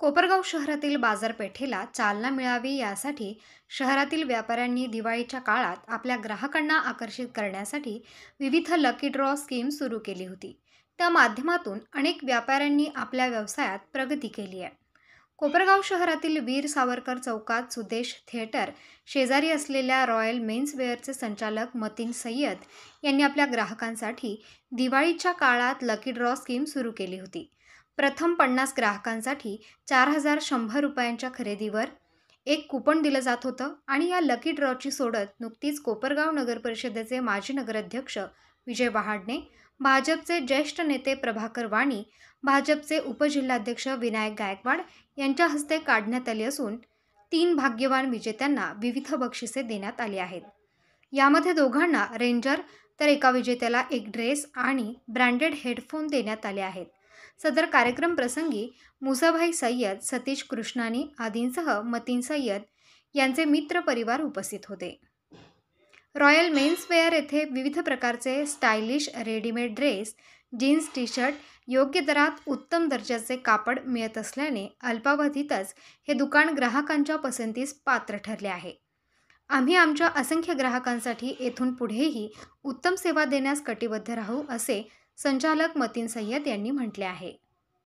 कोपरगाव शहरातील बाजारपेठेला चालना मिळावी यासाठी शहरातील व्यापाऱ्यांनी दिवाळीच्या काळात आपल्या ग्राहकांना आकर्षित करण्यासाठी विविध लकी ड्रॉ स्कीम सुरू केली होती त्या माध्यमातून अनेक व्यापाऱ्यांनी आपल्या व्यवसायात प्रगती केली आहे कोपरगाव शहरातील वीर सावरकर चौकात सुदेश थिएटर शेजारी असलेल्या रॉयल मेन्सवेअरचे संचालक मतीन सय्यद यांनी आपल्या ग्राहकांसाठी दिवाळीच्या काळात लकी ड्रॉ स्कीम सुरू केली होती प्रथम पन्नास ग्राहकांसाठी चार हजार शंभर रुपयांच्या खरेदीवर एक कूपन दिलं जात होतं आणि या लकी ड्रॉची सोडत नुकतीच कोपरगाव नगर परिषदेचे माजी नगराध्यक्ष विजय वहाडणे भाजपचे ज्येष्ठ नेते प्रभाकर वाणी भाजपचे उपजिल्हाध्यक्ष विनायक गायकवाड यांच्या हस्ते काढण्यात आली असून तीन भाग्यवान विजेत्यांना विविध बक्षिसे देण्यात आली आहेत यामध्ये दोघांना रेंजर तर एका विजेत्याला एक ड्रेस आणि ब्रँडेड हेडफोन देण्यात आले आहेत सदर कार्यक्रम प्रसंगी मुसाभाई सय्यद सतीश कृष्णानी आदींसह मतीन सय्यद यांचे मित्र परिवार उपस्थित होते रॉयल मेन्सवेअर येथे विविध प्रकारचे stylish readymade dress jeans T shirt योग्य दरात उत्तम दर्जाचे कापड मिळत असल्याने अल्पावधीतच हे दुकान ग्राहकांच्या पसंतीस पात्र ठरले आहे आम्ही आमच्या असंख्य ग्राहकांसाठी येथून पुढेही उत्तम सेवा देण्यास कटिबद्ध राहू असे संचालक मतीन सय्यद यांनी म्हटले आहे